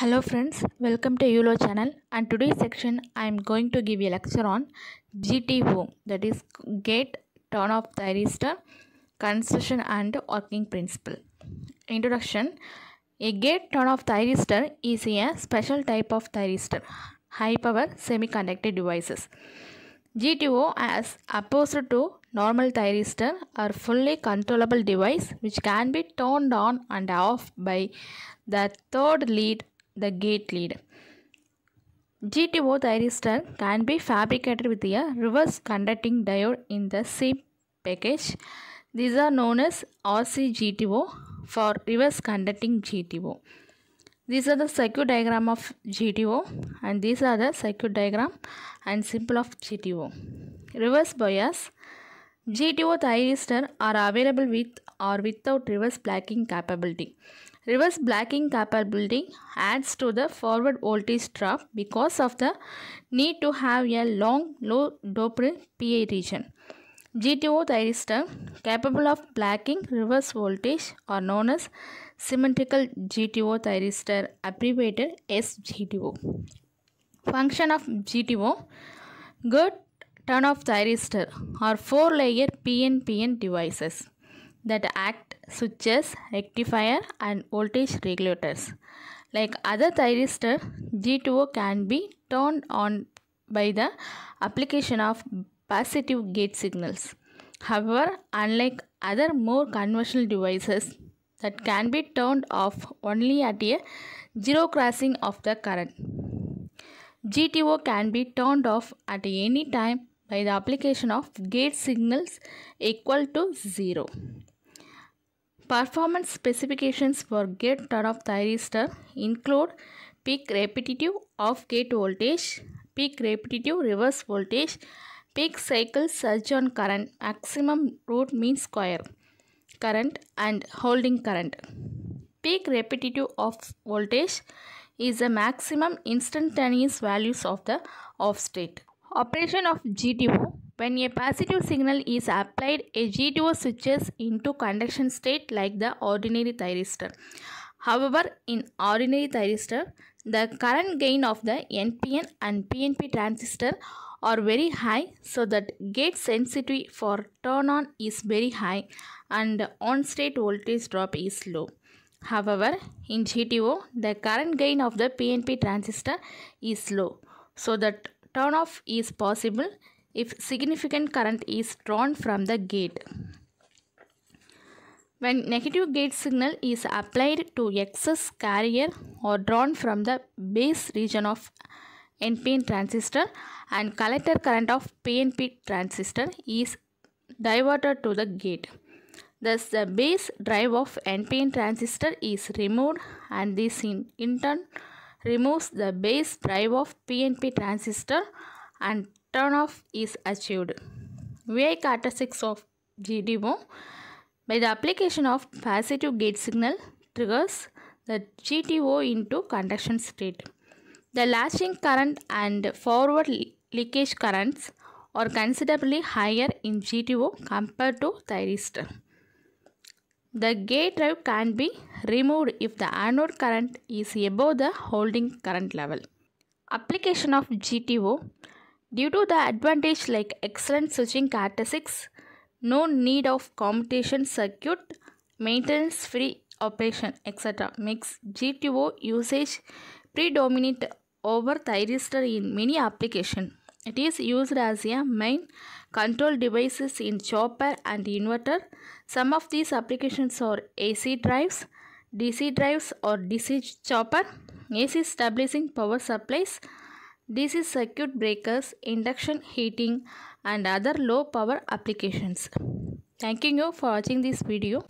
Hello friends, welcome to ULO channel and today's section I am going to give a lecture on GTO that is Gate Turn Off Thyristor Construction and Working Principle. Introduction A gate turn off thyristor is a special type of thyristor, high power semiconductor devices. GTO as opposed to normal thyristor are fully controllable device which can be turned on and off by the third lead the gate lead. GTO thyristor can be fabricated with a uh, reverse conducting diode in the same package. These are known as RCGTO for reverse conducting GTO. These are the circuit diagram of GTO and these are the circuit diagram and symbol of GTO. Reverse bias GTO thyristor are available with or without reverse blacking capability. Reverse blocking capability adds to the forward voltage drop because of the need to have a long low doped PA region. GTO thyristor capable of blocking reverse voltage are known as symmetrical GTO thyristor abbreviated SGTO. Function of GTO Good turn-off thyristor are 4-layer PNPN devices that act switches, rectifier and voltage regulators. Like other thyristor, G2O can be turned on by the application of positive gate signals. However, unlike other more conventional devices that can be turned off only at a zero crossing of the current. GTO can be turned off at any time by the application of gate signals equal to 0. Performance specifications for gate turn-off thyristor include peak repetitive off-gate voltage, peak repetitive reverse voltage, peak cycle surge on current, maximum root mean square current and holding current. Peak repetitive off voltage is the maximum instantaneous values of the off state. Operation of GTO when a positive signal is applied, a GTO switches into conduction state like the ordinary thyristor. However, in ordinary thyristor, the current gain of the NPN and PNP transistor are very high so that gate sensitivity for turn on is very high and on state voltage drop is low. However, in GTO, the current gain of the PNP transistor is low so that turn off is possible if significant current is drawn from the gate. When negative gate signal is applied to excess carrier or drawn from the base region of NPN transistor and collector current of PNP transistor is diverted to the gate. Thus the base drive of NPN transistor is removed and this in, in turn removes the base drive of PNP transistor and turnoff is achieved. VI characteristics of GDMO by the application of positive gate signal triggers the GTO into conduction state. The latching current and forward leakage currents are considerably higher in GTO compared to thyristor. The gate drive can be removed if the anode current is above the holding current level. Application of GTO Due to the advantage like excellent switching characteristics, no need of commutation circuit, maintenance free operation, etc. makes GTO usage predominant over thyristor in many applications. It is used as a main control devices in chopper and inverter. Some of these applications are AC drives, DC drives or DC chopper, AC stabilizing power supplies, this is circuit breakers, induction heating and other low power applications. Thanking you for watching this video.